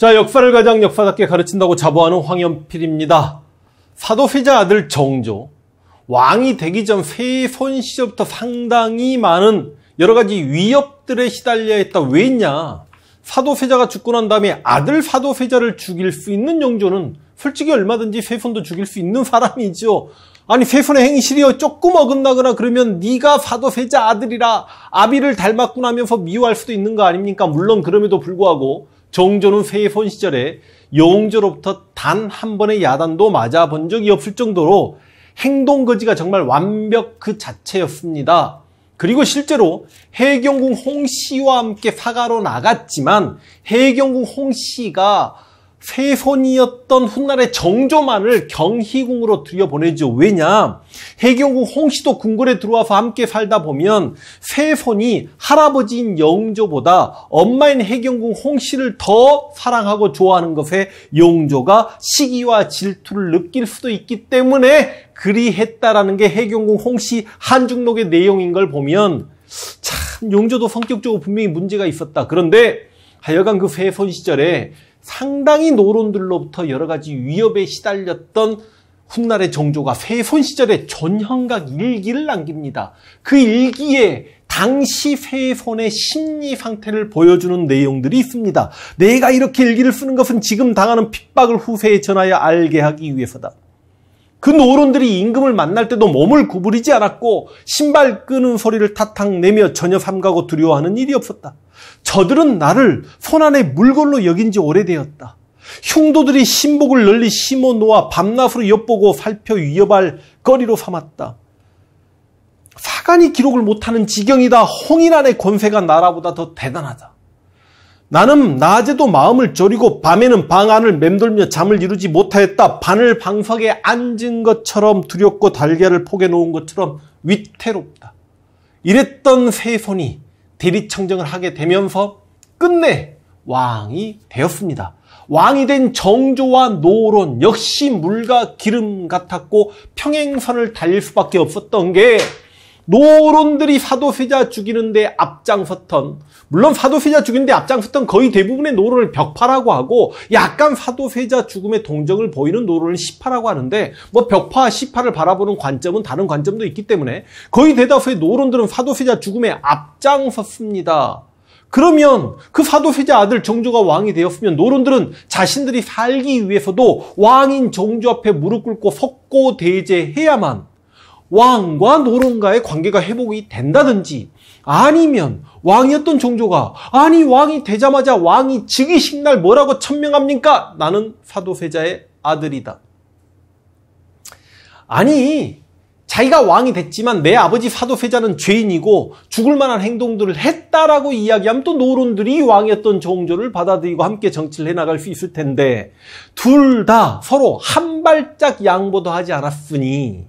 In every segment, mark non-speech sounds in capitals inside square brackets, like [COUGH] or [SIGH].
자, 역사를 가장 역사답게 가르친다고 자부하는 황현필입니다. 사도세자 아들 정조. 왕이 되기 전 세손 시절부터 상당히 많은 여러 가지 위협들에 시달려 했다. 왜냐? 사도세자가 죽고 난 다음에 아들 사도세자를 죽일 수 있는 영조는 솔직히 얼마든지 세손도 죽일 수 있는 사람이죠 아니 세손의 행실이여 조금 어긋나거나 그러면 네가 사도세자 아들이라 아비를 닮았구나 하면서 미워할 수도 있는 거 아닙니까? 물론 그럼에도 불구하고 정조는 세손 시절에 영조로부터 단 한 번의 야단도 맞아본 적이 없을 정도로 행동 거지가 정말 완벽 그 자체였습니다. 그리고 실제로 해경궁 홍씨와 함께 사가로 나갔지만 해경궁 홍씨가 세손이었던 훗날의 정조만을 경희궁으로 들여보내죠. 왜냐? 해경궁 홍씨도 궁궐에 들어와서 함께 살다 보면 세손이 할아버지인 영조보다 엄마인 해경궁 홍씨를 더 사랑하고 좋아하는 것에 영조가 시기와 질투를 느낄 수도 있기 때문에 그리했다라는 게 해경궁 홍씨 한중록의 내용인 걸 보면 참 영조도 성격적으로 분명히 문제가 있었다. 그런데 하여간 그 세손 시절에 상당히 노론들로부터 여러 가지 위협에 시달렸던 훗날의 정조가 세손 시절에 전형각 일기를 남깁니다. 그 일기에 당시 세손의 심리 상태를 보여주는 내용들이 있습니다. 내가 이렇게 일기를 쓰는 것은 지금 당하는 핍박을 후세에 전하여 알게 하기 위해서다. 그 노론들이 임금을 만날 때도 몸을 구부리지 않았고 신발 끄는 소리를 타탕내며 전혀 삼가고 두려워하는 일이 없었다. 저들은 나를 손안에 물건로 여긴 지 오래되었다. 흉도들이 신복을 널리 심어 놓아 밤낮으로 엿보고 살펴 위협할 거리로 삼았다. 사관이 기록을 못하는 지경이다. 홍인 안의 권세가 나라보다 더 대단하다. 나는 낮에도 마음을 졸이고 밤에는 방 안을 맴돌며 잠을 이루지 못하였다. 바늘 방석에 앉은 것처럼 두렵고 달걀을 포개 놓은 것처럼 위태롭다. 이랬던 세 손이 대리청정을 하게 되면서 끝내 왕이 되었습니다. 왕이 된 정조와 노론 역시 물과 기름 같았고 평행선을 달릴 수밖에 없었던 게 노론들이 사도세자 죽이는데 앞장섰던 물론 사도세자 죽이는데 앞장섰던 거의 대부분의 노론을 벽파라고 하고 약간 사도세자 죽음의 동정을 보이는 노론을 시파라고 하는데 뭐 벽파와 시파를 바라보는 관점은 다른 관점도 있기 때문에 거의 대다수의 노론들은 사도세자 죽음에 앞장섰습니다. 그러면 그 사도세자 아들 정조가 왕이 되었으면 노론들은 자신들이 살기 위해서도 왕인 정조 앞에 무릎 꿇고 석고 대제해야만 왕과 노론과의 관계가 회복이 된다든지 아니면 왕이었던 종조가 아니 왕이 되자마자 왕이 즉위식 날 뭐라고 천명합니까? 나는 사도세자의 아들이다. 아니 자기가 왕이 됐지만 내 아버지 사도세자는 죄인이고 죽을 만한 행동들을 했다라고 이야기하면 또 노론들이 왕이었던 종조를 받아들이고 함께 정치를 해나갈 수 있을 텐데 둘 다 서로 한 발짝 양보도 하지 않았으니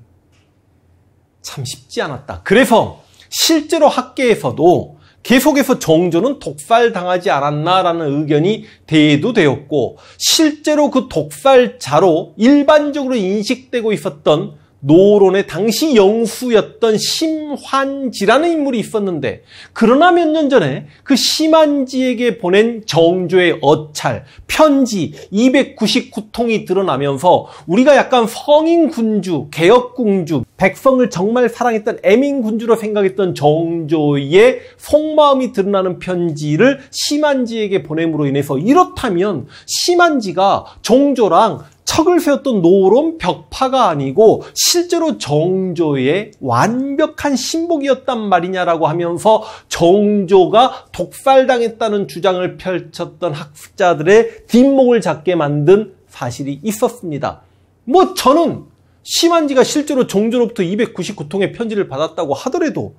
참 쉽지 않았다. 그래서 실제로 학계에서도 계속해서 정조는 독살당하지 않았나라는 의견이 대두되었고 실제로 그 독살자로 일반적으로 인식되고 있었던 노론의 당시 영수였던 심환지라는 인물이 있었는데 그러나 몇 년 전에 그 심환지에게 보낸 정조의 어찰, 편지 299통이 드러나면서 우리가 약간 성인 군주, 개혁 공주 백성을 정말 사랑했던 애민 군주로 생각했던 정조의 속마음이 드러나는 편지를 심한지에게 보냄으로 인해서 이렇다면 심한지가 정조랑 척을 세웠던 노론 벽파가 아니고 실제로 정조의 완벽한 신복이었단 말이냐라고 하면서 정조가 독살당했다는 주장을 펼쳤던 학자들의 뒷목을 잡게 만든 사실이 있었습니다. 뭐 저는 심한지가 실제로 정조로부터 299통의 편지를 받았다고 하더라도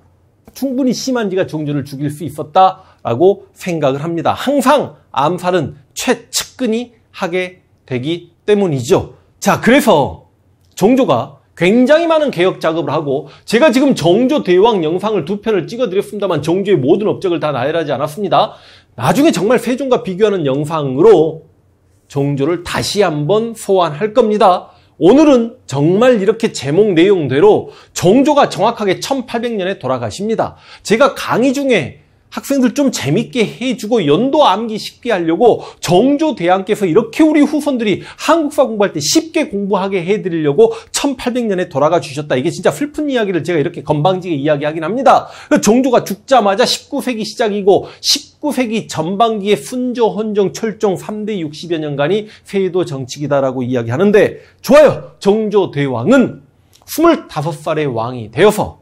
충분히 심한지가 정조를 죽일 수 있었다라고 생각을 합니다. 항상 암살은 최측근이 하게 되기 때문이죠. 자, 그래서 정조가 굉장히 많은 개혁 작업을 하고 제가 지금 정조 대왕 영상을 두 편을 찍어드렸습니다만 정조의 모든 업적을 다 나열하지 않았습니다. 나중에 정말 세종과 비교하는 영상으로 정조를 다시 한번 소환할 겁니다. 오늘은 정말 이렇게 제목 내용대로 정조가 정확하게 1800년에 돌아가십니다. 제가 강의 중에 학생들 좀 재밌게 해주고 연도 암기 쉽게 하려고 정조대왕께서 이렇게 우리 후손들이 한국사 공부할 때 쉽게 공부하게 해드리려고 1800년에 돌아가 주셨다. 이게 진짜 슬픈 이야기를 제가 이렇게 건방지게 이야기하긴 합니다. 정조가 죽자마자 19세기 시작이고 19세기 전반기에 순조, 헌정, 철종 3대 60여 년간이 세도 정치기다라고 이야기하는데 좋아요. 정조대왕은 25살의 왕이 되어서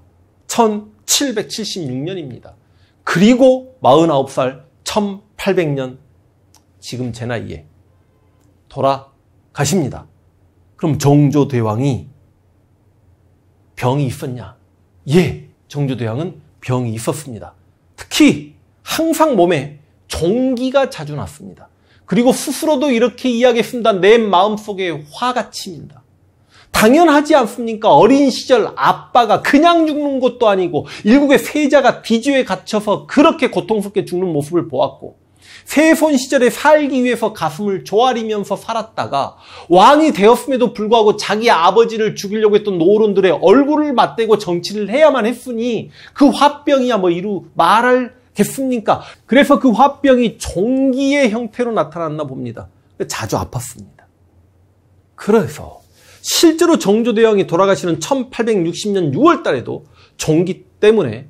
1776년입니다. 그리고 49살 1800년 지금 제 나이에 돌아가십니다. 그럼 정조대왕이 병이 있었냐? 예, 정조대왕은 병이 있었습니다. 특히 항상 몸에 종기가 자주 났습니다. 그리고 스스로도 이렇게 이야기했습니다. 내 마음속에 화가 칩니다. 당연하지 않습니까? 어린 시절 아빠가 그냥 죽는 것도 아니고 일국의 세자가 비주에 갇혀서 그렇게 고통스럽게 죽는 모습을 보았고 세손 시절에 살기 위해서 가슴을 조아리면서 살았다가 왕이 되었음에도 불구하고 자기 아버지를 죽이려고 했던 노론들의 얼굴을 맞대고 정치를 해야만 했으니 그 화병이야 뭐 이루 말할 겠습니까? 그래서 그 화병이 종기의 형태로 나타났나 봅니다. 자주 아팠습니다. 그래서 실제로 정조대왕이 돌아가시는 1860년 6월 달에도 종기 때문에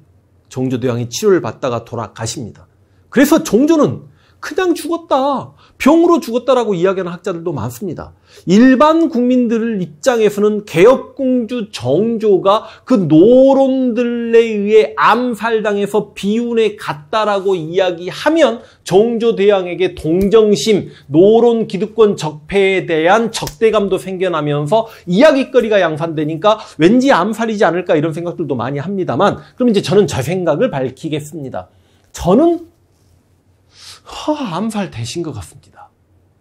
정조대왕이 치료를 받다가 돌아가십니다. 그래서 종조는 그냥 죽었다. 병으로 죽었다라고 이야기하는 학자들도 많습니다. 일반 국민들 입장에서는 개혁공주 정조가 그 노론들에 의해 암살당해서 비운에 갔다라고 이야기하면 정조 대왕에게 동정심, 노론 기득권 적폐에 대한 적대감도 생겨나면서 이야기거리가 양산되니까 왠지 암살이지 않을까 이런 생각들도 많이 합니다만 그럼 이제 저는 저 생각을 밝히겠습니다. 저는 허암살 되신 것 같습니다.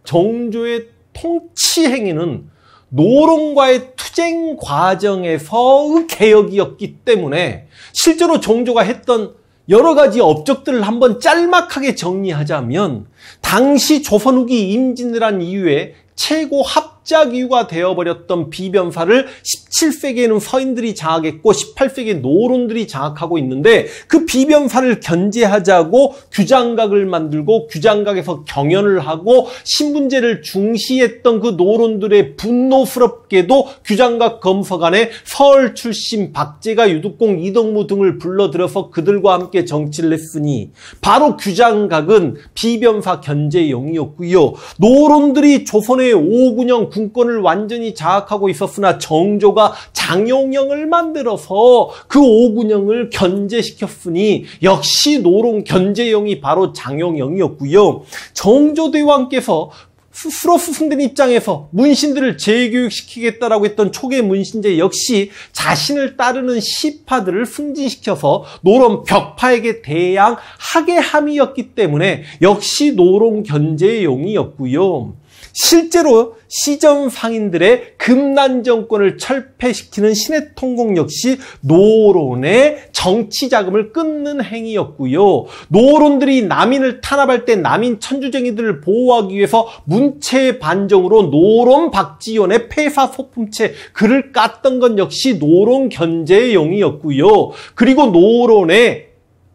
정조의 통치 행위는 노론과의 투쟁 과정에서의 개혁이었기 때문에 실제로 정조가 했던 여러 가지 업적들을 한번 짤막하게 정리하자면 당시 조선 후기 임진왜란 이후에 최고 합 합작유가 되어버렸던 비변사를 17세기에는 서인들이 장악했고 18세기에 노론들이 장악하고 있는데 그 비변사를 견제하자고 규장각을 만들고 규장각에서 경연을 하고 신분제를 중시했던 그 노론들의 분노스럽게도 규장각 검사관에 서울 출신 박제가 유득공 이덕무 등을 불러들여서 그들과 함께 정치를 했으니 바로 규장각은 비변사 견제 영이었고요. 노론들이 조선의 5군영 군권을 완전히 장악하고 있었으나 정조가 장용영을 만들어서 그 오군영을 견제시켰으니 역시 노롱 견제용이 바로 장용영이었고요. 정조대왕께서 스스로 스승된 입장에서 문신들을 재교육시키겠다라고 했던 초계 문신제 역시 자신을 따르는 시파들을 승진시켜서 노론 벽파에게 대항하게 함이었기 때문에 역시 노론 견제 용이었고요. 실제로 시점 상인들의 금난 정권을 철폐시키는 신의 통곡 역시 노론의 정치 자금을 끊는 행위였고요. 노론들이 남인을 탄압할 때 남인 천주쟁이들을 보호하기 위해서 문체 반정으로 노론 박지연의 폐사 소품체 글을 깠던 건 역시 노론 견제의 용이었고요. 그리고 노론의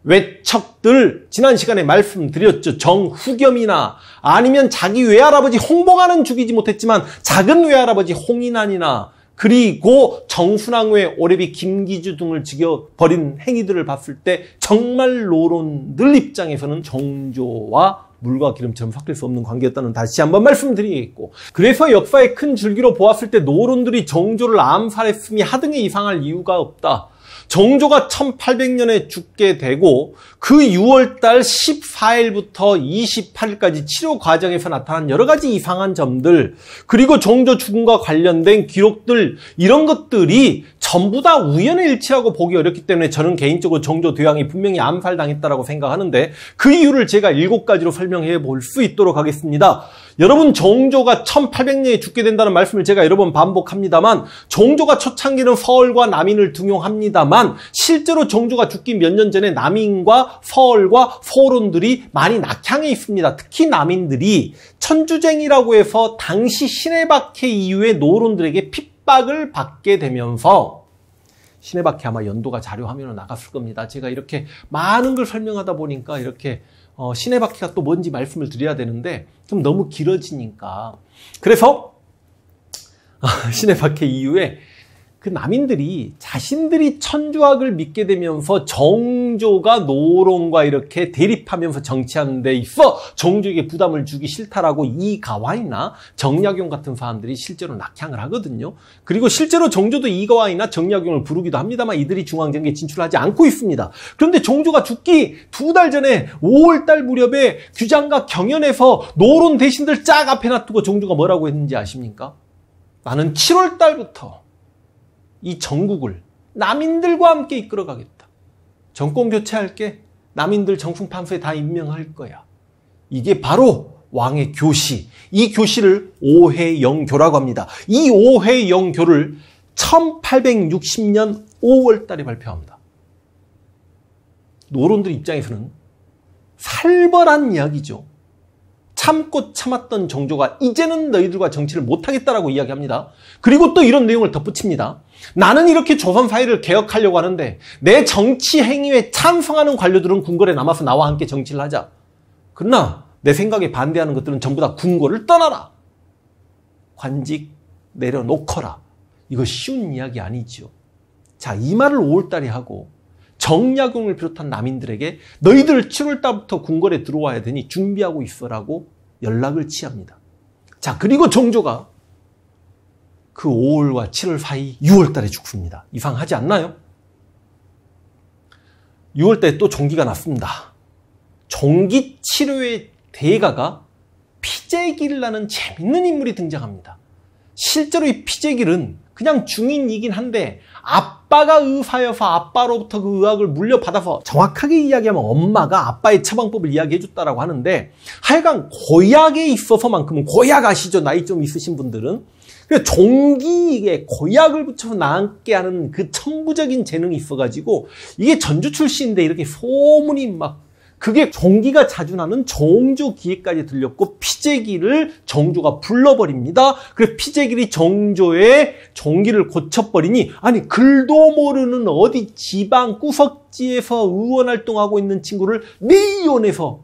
외척들 지난 시간에 말씀드렸죠. 정후겸이나 아니면 자기 외할아버지 홍봉하는 죽이지 못했지만 작은 외할아버지 홍인환이나 그리고 정순왕후의 오래비 김기주 등을 죽여버린 행위들을 봤을 때 정말 노론들 입장에서는 정조와 물과 기름처럼 섞일 수 없는 관계였다는 다시 한번 말씀드리겠고 그래서 역사의 큰 줄기로 보았을 때 노론들이 정조를 암살했음이 하등에 이상할 이유가 없다. 정조가 1800년에 죽게 되고 그 6월달 14일부터 28일까지 치료 과정에서 나타난 여러 가지 이상한 점들 그리고 정조 죽음과 관련된 기록들 이런 것들이 전부 다 우연의 일치라고 보기 어렵기 때문에 저는 개인적으로 정조 대왕이 분명히 암살당했다라고 생각하는데 그 이유를 제가 7가지로 설명해 볼 수 있도록 하겠습니다. 여러분 정조가 1800년에 죽게 된다는 말씀을 제가 여러 번 반복합니다만 정조가 초창기는 서울과 남인을 등용합니다만 실제로 정조가 죽기 몇 년 전에 남인과 서울과 소론들이 많이 낙향해 있습니다. 특히 남인들이 천주쟁이라고 해서 당시 신해박해 이후의 노론들에게 핍박을 받게 되면서 신해박해 아마 연도가 자료화면으로 나갔을 겁니다. 제가 이렇게 많은 걸 설명하다 보니까 이렇게 어, 신의 바퀴가 또 뭔지 말씀을 드려야 되는데 좀 너무 길어지니까 그래서 아, 신의 바퀴 이후에 그 남인들이 자신들이 천주학을 믿게 되면서 정조가 노론과 이렇게 대립하면서 정치하는 데 있어 정조에게 부담을 주기 싫다라고 이가와이나 정약용 같은 사람들이 실제로 낙향을 하거든요. 그리고 실제로 정조도 이가와이나 정약용을 부르기도 합니다만 이들이 중앙정계에 진출하지 않고 있습니다. 그런데 정조가 죽기 두 달 전에 5월달 무렵에 규장과 경연에서 노론 대신들 짝 앞에 놔두고 정조가 뭐라고 했는지 아십니까? 나는 7월달부터 이 전국을 남인들과 함께 이끌어가겠다. 정권 교체할게. 남인들 정풍 판수에 다 임명할 거야. 이게 바로 왕의 교시. 이 교시를 오해영교라고 합니다. 이 오해영교를 1860년 5월 달에 발표합니다. 노론들 입장에서는 살벌한 이야기죠. 참고 참았던 정조가 이제는 너희들과 정치를 못하겠다라고 이야기합니다. 그리고 또 이런 내용을 덧붙입니다. 나는 이렇게 조선 사회를 개혁하려고 하는데 내 정치 행위에 찬성하는 관료들은 궁궐에 남아서 나와 함께 정치를 하자. 그러나 내 생각에 반대하는 것들은 전부 다 궁궐을 떠나라. 관직 내려놓거라. 이거 쉬운 이야기 아니죠 자, 이 말을 5월달에 하고 정약용을 비롯한 남인들에게 너희들 7월달부터 궁궐에 들어와야 되니 준비하고 있어라고 연락을 취합니다. 자, 그리고 정조가 그 5월과 7월 사이 6월 달에 죽습니다. 이상하지 않나요? 6월 달에 또 종기가 났습니다. 종기 치료의 대가가 피제길이라는 재밌는 인물이 등장합니다. 실제로 이 피제길은 그냥 중인이긴 한데 아빠가 의사여서 아빠로부터 그 의학을 물려받아서 정확하게 이야기하면 엄마가 아빠의 처방법을 이야기해줬다라고 하는데 하여간 고약에 있어서만큼은 고약 아시죠? 나이 좀 있으신 분들은 그 종기에 고약을 붙여서 나앉게 하는 그 천부적인 재능이 있어가지고 이게 전주 출신인데 이렇게 소문이 막 그게 종기가 자주 나는 정조 기에까지 들렸고 피제기를 정조가 불러버립니다. 그래 피제기를 정조의 종기를 고쳐버리니 아니 글도 모르는 어디 지방 구석지에서 의원 활동하고 있는 친구를 내의원에서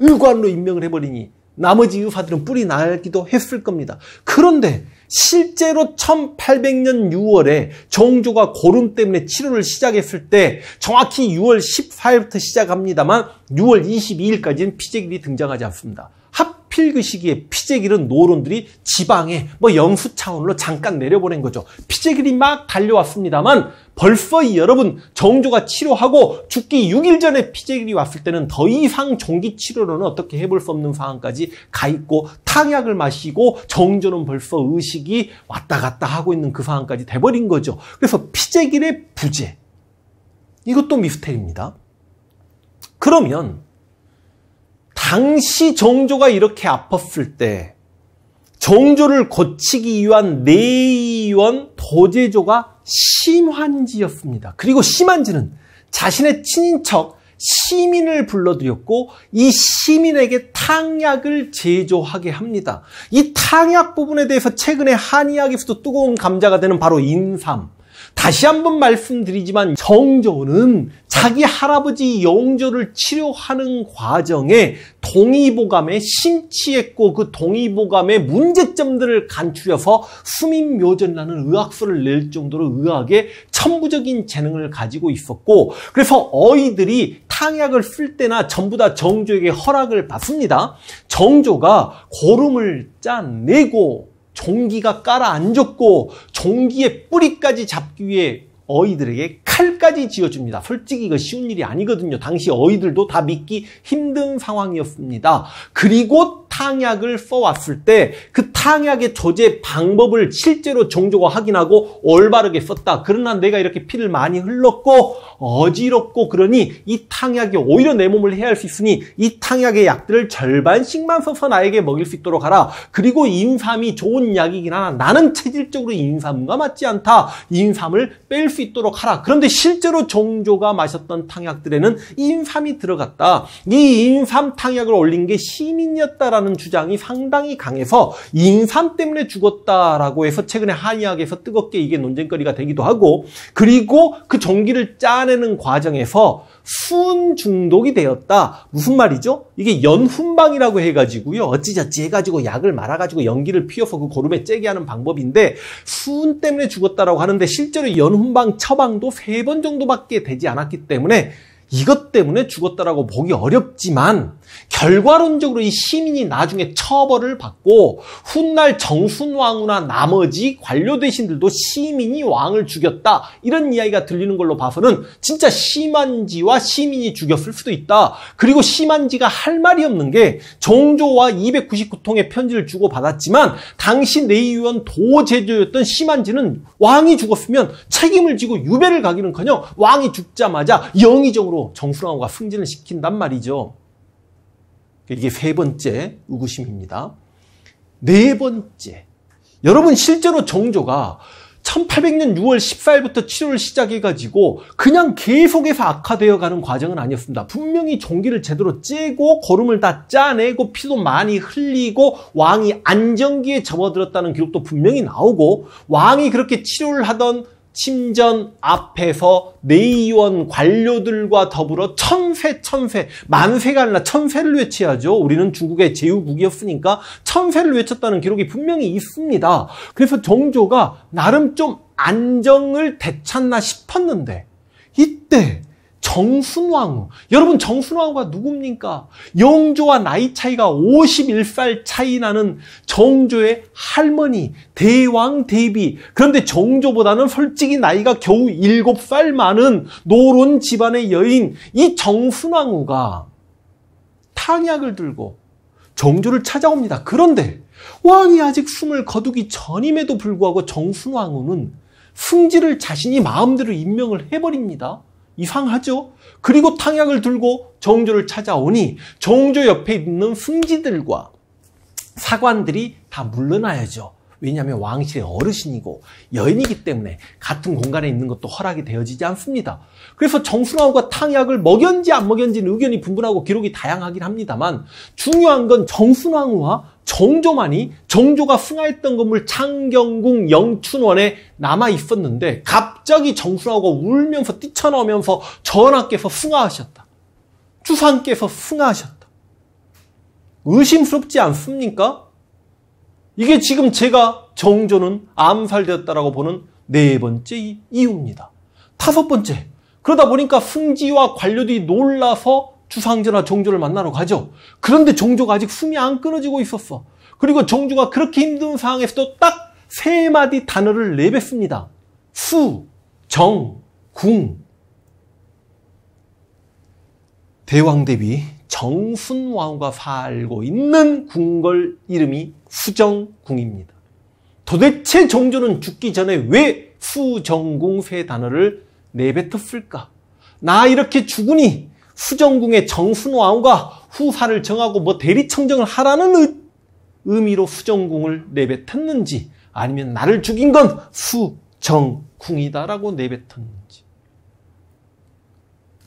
의관으로 임명을 해버리니 나머지 의사들은 뿌리 날기도 했을 겁니다. 그런데 실제로 1800년 6월에 정조가 고름 때문에 치료를 시작했을 때 정확히 6월 14일부터 시작합니다만 6월 22일까지는 피제기이 등장하지 않습니다. 하필 그 시기에 피제길은 노론들이 지방에 뭐 영수 차원으로 잠깐 내려보낸 거죠. 피제길이 막 달려왔습니다만 벌써 이 여러분 정조가 치료하고 죽기 6일 전에 피제길이 왔을 때는 더 이상 종기 치료로는 어떻게 해볼 수 없는 상황까지 가 있고 탕약을 마시고 정조는 벌써 의식이 왔다 갔다 하고 있는 그 상황까지 돼버린 거죠. 그래서 피제길의 부재 이것도 미스테리입니다. 그러면 당시 정조가 이렇게 아팠을 때 정조를 고치기 위한 내의원 도제조가 심환지였습니다. 그리고 심환지는 자신의 친인척 시민을 불러들였고 이 시민에게 탕약을 제조하게 합니다. 이 탕약 부분에 대해서 최근에 한의학에서도 뜨거운 감자가 되는 바로 인삼. 다시 한번 말씀드리지만 정조는 자기 할아버지 영조를 치료하는 과정에 동의보감에 심취했고 그 동의보감의 문제점들을 간추려서 수민묘전라는 의학서를 낼 정도로 의학에 천부적인 재능을 가지고 있었고 그래서 어이들이 탕약을 쓸 때나 전부 다 정조에게 허락을 받습니다. 정조가 고름을 짜내고 종기가 깔아앉았고 종기의 뿌리까지 잡기 위해 어이들에게 칼까지 지어줍니다. 솔직히 이거 쉬운 일이 아니거든요. 당시 어이들도 다 믿기 힘든 상황이었습니다. 그리고 탕약을 써왔을 때 그 탕약의 조제 방법을 실제로 정조가 확인하고 올바르게 썼다. 그러나 내가 이렇게 피를 많이 흘렀고 어지럽고 그러니 이 탕약이 오히려 내 몸을 해할 수 있으니 이 탕약의 약들을 절반씩만 써서 나에게 먹일 수 있도록 하라. 그리고 인삼이 좋은 약이긴 하나 나는 체질적으로 인삼과 맞지 않다. 인삼을 뺄 수 있도록 하라. 그런데 실제로 정조가 마셨던 탕약들에는 인삼이 들어갔다. 이 인삼 탕약을 올린 게 시민이었다라는 죽었다라는 주장이 상당히 강해서 인삼 때문에 죽었다라고 해서 최근에 한의학에서 뜨겁게 이게 논쟁거리가 되기도 하고 그리고 그 전기를 짜내는 과정에서 수은 중독이 되었다. 무슨 말이죠? 이게 연훈방이라고 해가지고요. 어찌저찌 해가지고 약을 말아가지고 연기를 피워서 그 고름에 째게 하는 방법인데 수은 때문에 죽었다라고 하는데 실제로 연훈방 처방도 세 번 정도밖에 되지 않았기 때문에 이것 때문에 죽었다라고 보기 어렵지만 결과론적으로 이 시민이 나중에 처벌을 받고 훗날 정순왕후나 나머지 관료 대신들도 시민이 왕을 죽였다 이런 이야기가 들리는 걸로 봐서는 진짜 심한지와 시민이 죽였을 수도 있다 그리고 심한지가 할 말이 없는 게 정조와 299통의 편지를 주고받았지만 당시 내의원 도제조였던 심한지는 왕이 죽었으면 책임을 지고 유배를 가기는커녕 왕이 죽자마자 영의정으로 방으로 정수랑호가 승진을 시킨단 말이죠. 이게 세 번째 의구심입니다. 네 번째. 여러분 실제로 정조가 1800년 6월 14일부터 치료를 시작해가지고 그냥 계속해서 악화되어 가는 과정은 아니었습니다. 분명히 종기를 제대로 째고 거름을 다 짜내고 피도 많이 흘리고 왕이 안정기에 접어들었다는 기록도 분명히 나오고 왕이 그렇게 치료를 하던 심전 앞에서 내의원 관료들과 더불어 천세 천세 만세가 아니라 천세를 외치야죠 우리는 중국의 제후국이었으니까 천세를 외쳤다는 기록이 분명히 있습니다. 그래서 정조가 나름 좀 안정을 되찾나 싶었는데 이때 정순왕후. 여러분 정순왕후가 누굽니까? 영조와 나이 차이가 51살 차이 나는 정조의 할머니 대왕 대비. 그런데 정조보다는 솔직히 나이가 겨우 7살 많은 노론 집안의 여인 이 정순왕후가 탕약을 들고 정조를 찾아옵니다. 그런데 왕이 아직 숨을 거두기 전임에도 불구하고 정순왕후는 승지를 자신이 마음대로 임명을 해버립니다. 이상하죠? 그리고 탕약을 들고 정조를 찾아오니 정조 옆에 있는 승지들과 사관들이 다 물러나야죠. 왜냐하면 왕실의 어르신이고 여인이기 때문에 같은 공간에 있는 것도 허락이 되어지지 않습니다. 그래서 정승왕후가 탕약을 먹였는지 안 먹였는지는 의견이 분분하고 기록이 다양하긴 합니다만 중요한 건 정승왕후와 정조만이 정조가 승하했던 건물 창경궁 영춘원에 남아 있었는데 갑자기 정순하가 울면서 뛰쳐나오면서 전하께서 승하하셨다. 주상께서 승하하셨다. 의심스럽지 않습니까? 이게 지금 제가 정조는 암살되었다라고 보는 네 번째 이유입니다. 다섯 번째, 그러다 보니까 승지와 관료들이 놀라서 주상전나 정조를 만나러 가죠. 그런데 정조가 아직 숨이 안 끊어지고 있었어. 그리고 정조가 그렇게 힘든 상황에서도 딱 세 마디 단어를 내뱉습니다. 수, 정, 궁. 대왕 대비 정순왕후가 살고 있는 궁궐 이름이 후정궁입니다. 도대체 정조는 죽기 전에 왜 후정궁회 단어를 내뱉었을까? 나 이렇게 죽으니 후정궁의 정순왕후가 후사를 정하고 뭐 대리청정을 하라는 의미로 후정궁을 내뱉었는지 아니면 나를 죽인 건 후정궁이다라고 내뱉었는지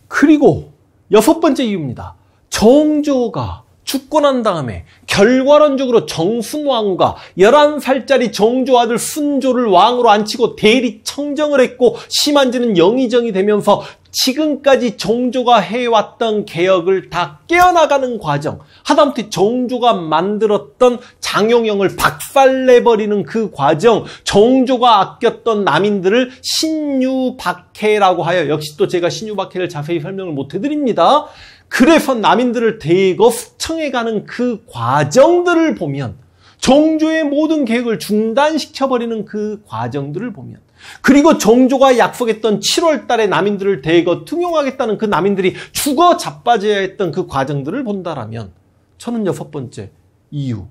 그리고 여섯 번째 이유입니다. 정조가 죽고난 다음에 결과론적으로 정순왕과 11살짜리 정조 아들 순조를 왕으로 앉히고 대리 청정을 했고 심한지는 영의정이 되면서 지금까지 정조가 해왔던 개혁을 다 깨어나가는 과정 하다못해 정조가 만들었던 장용영을 박살내버리는 그 과정 정조가 아꼈던 남인들을 신유박해라고 하여 역시 또 제가 신유박해를 자세히 설명을 못해드립니다. 그래서 남인들을 대거 수청해가는그 과정들을 보면 정조의 모든 계획을 중단시켜버리는 그 과정들을 보면 그리고 정조가 약속했던 7월 달에 남인들을 대거 등용하겠다는 그 남인들이 죽어 자빠져야 했던 그 과정들을 본다라면 저는 여섯 번째 이유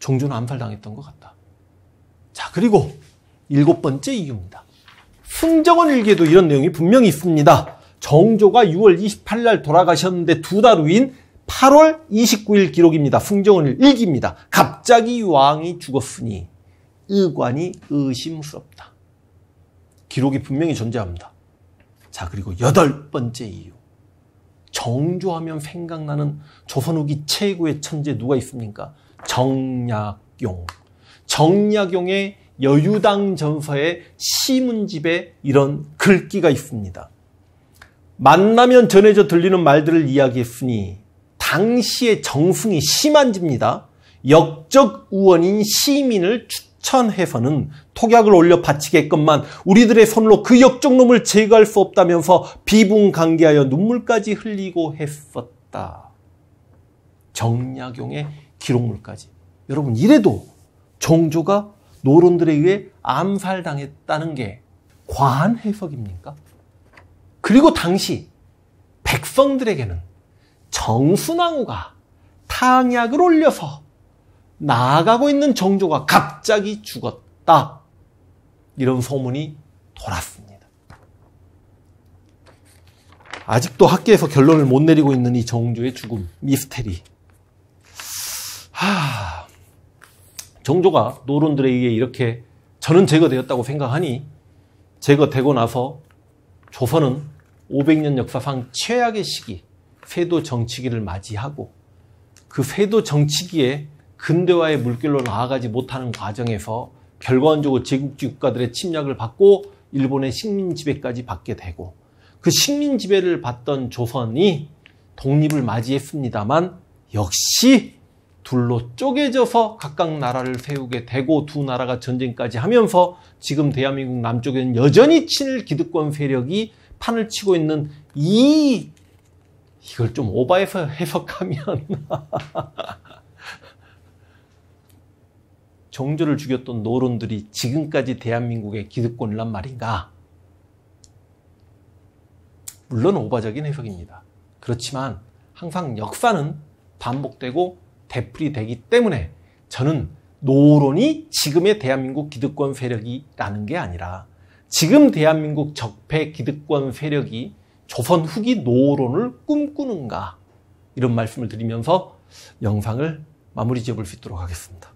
정조는 암살당했던 것 같다. 자 그리고 일곱 번째 이유입니다. 승정원 일기에도 이런 내용이 분명히 있습니다. 정조가 6월 28일 날 돌아가셨는데 두 달 후인 8월 29일 기록입니다. 풍정원일 일기입니다. 갑자기 왕이 죽었으니 의관이 의심스럽다. 기록이 분명히 존재합니다. 자 그리고 여덟 번째 이유. 정조하면 생각나는 조선 후기 최고의 천재 누가 있습니까? 정약용. 정약용의 여유당 전서의 시문집에 이런 글귀가 있습니다. 만나면 전해져 들리는 말들을 이야기했으니 당시의 정승이 심한집니다. 역적 우원인 시민을 추천해서는 토약을 올려 바치겠건만 우리들의 손으로 그 역적놈을 제거할 수 없다면서 비분강개하여 눈물까지 흘리고 했었다. 정약용의 기록물까지. 여러분 이래도 종조가 노론들에 의해 암살당했다는 게 과한 해석입니까? 그리고 당시 백성들에게는 정순왕후가 탕약을 올려서 나아가고 있는 정조가 갑자기 죽었다. 이런 소문이 돌았습니다. 아직도 학계에서 결론을 못 내리고 있는 이 정조의 죽음, 미스테리. 하, 정조가 노론들에 의해 이렇게 저는 제거되었다고 생각하니 제거되고 나서 조선은 500년 역사상 최악의 시기, 세도 정치기를 맞이하고 그 세도 정치기에 근대화의 물결로 나아가지 못하는 과정에서 결과적으로 제국주의 국가들의 침략을 받고 일본의 식민 지배까지 받게 되고 그 식민 지배를 받던 조선이 독립을 맞이했습니다만 역시 둘로 쪼개져서 각각 나라를 세우게 되고 두 나라가 전쟁까지 하면서 지금 대한민국 남쪽에는 여전히 친일 기득권 세력이 판을 치고 있는 이 이걸 좀오버해서 해석하면 정조를 [LAUGHS] 죽였던 노론들이 지금까지 대한민국의 기득권이란 말인가? 물론 오버적인 해석입니다. 그렇지만 항상 역사는 반복되고 되풀이 되기 때문에 저는 노론이 지금의 대한민국 기득권 세력이라는 게 아니라 지금 대한민국 적폐 기득권 세력이 조선 후기 노론을 꿈꾸는가 이런 말씀을 드리면서 영상을 마무리 지어볼 수 있도록 하겠습니다.